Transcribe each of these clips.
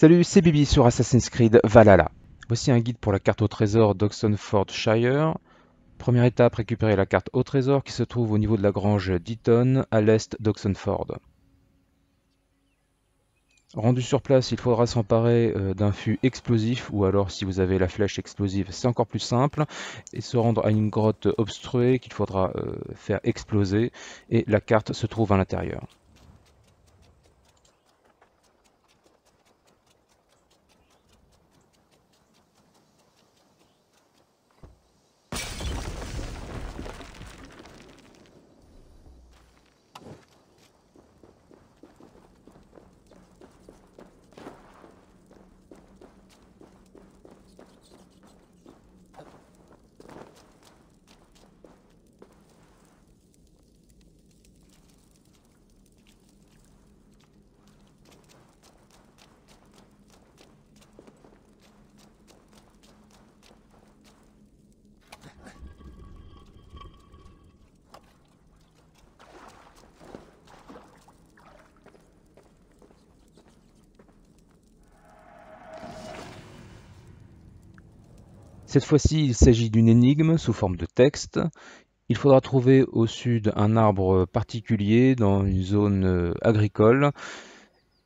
Salut, c'est Bibi sur Assassin's Creed Valhalla. Voici un guide pour la carte au trésor Shire. Première étape, récupérer la carte au trésor qui se trouve au niveau de la grange d'Eton, à l'est d'Oxenford. Rendu sur place, il faudra s'emparer euh, d'un fût explosif, ou alors si vous avez la flèche explosive, c'est encore plus simple, et se rendre à une grotte obstruée qu'il faudra euh, faire exploser, et la carte se trouve à l'intérieur. Cette fois-ci, il s'agit d'une énigme sous forme de texte. Il faudra trouver au sud un arbre particulier dans une zone euh, agricole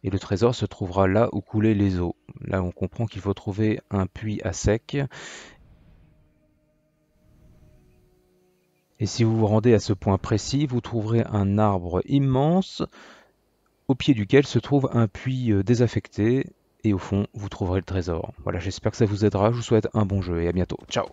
et le trésor se trouvera là où coulaient les eaux. Là, on comprend qu'il faut trouver un puits à sec. Et si vous vous rendez à ce point précis, vous trouverez un arbre immense au pied duquel se trouve un puits euh, désaffecté et au fond, vous trouverez le trésor. Voilà, j'espère que ça vous aidera. Je vous souhaite un bon jeu et à bientôt. Ciao